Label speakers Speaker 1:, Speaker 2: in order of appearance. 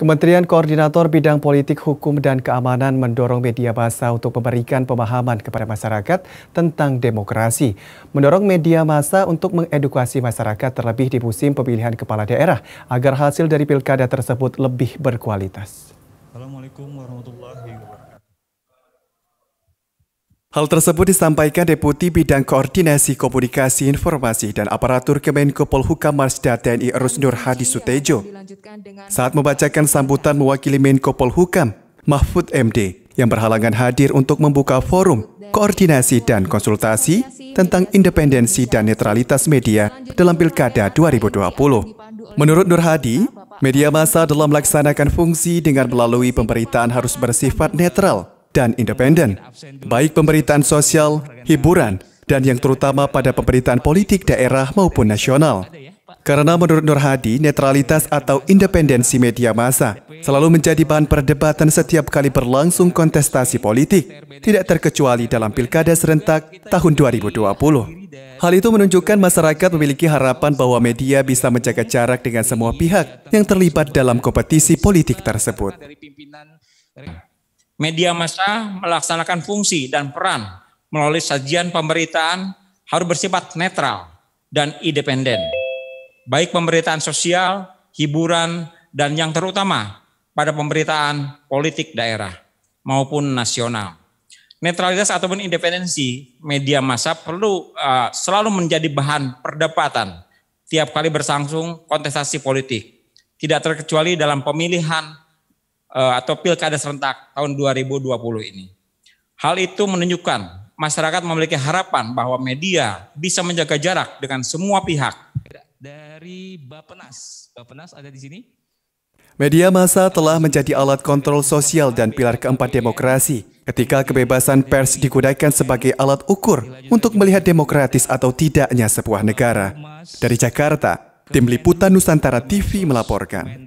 Speaker 1: Kementerian Koordinator Bidang Politik, Hukum, dan Keamanan mendorong media massa untuk memberikan pemahaman kepada masyarakat tentang demokrasi. Mendorong media massa untuk mengedukasi masyarakat terlebih di musim pemilihan kepala daerah agar hasil dari pilkada tersebut lebih berkualitas.
Speaker 2: Assalamualaikum warahmatullahi wabarakatuh.
Speaker 1: Hal tersebut disampaikan Deputi Bidang Koordinasi Komunikasi Informasi dan Aparatur Kemenko Polhukam Marsda TNI Rusnur Hadi Sutejo saat membacakan sambutan mewakili Menko Polhukam Mahfud MD yang berhalangan hadir untuk membuka forum koordinasi dan konsultasi tentang independensi dan netralitas media dalam Pilkada 2020. Menurut Nur Hadi, media massa dalam melaksanakan fungsi dengan melalui pemberitaan harus bersifat netral dan independen, baik pemberitaan sosial, hiburan, dan yang terutama pada pemberitaan politik daerah maupun nasional. Karena menurut Nur Hadi, netralitas atau independensi media massa selalu menjadi bahan perdebatan setiap kali berlangsung kontestasi politik, tidak terkecuali dalam pilkada serentak tahun 2020. Hal itu menunjukkan masyarakat memiliki harapan bahwa media bisa menjaga jarak dengan semua pihak yang terlibat dalam kompetisi politik tersebut
Speaker 2: media massa melaksanakan fungsi dan peran melalui sajian pemberitaan harus bersifat netral dan independen. Baik pemberitaan sosial, hiburan, dan yang terutama pada pemberitaan politik daerah maupun nasional. Netralitas ataupun independensi media massa perlu uh, selalu menjadi bahan perdebatan tiap kali bersangsung kontestasi politik. Tidak terkecuali dalam pemilihan Eh, atau pilkada serentak tahun 2020 ini. Hal itu menunjukkan masyarakat memiliki harapan bahwa media bisa menjaga jarak dengan semua pihak. Dari Bapenas,
Speaker 1: Bapenas ada di sini. Media massa telah menjadi alat kontrol sosial dan pilar keempat demokrasi. Ketika kebebasan pers digunakan sebagai alat ukur untuk melihat demokratis atau tidaknya sebuah negara. Dari Jakarta, Tim Liputan Nusantara TV melaporkan.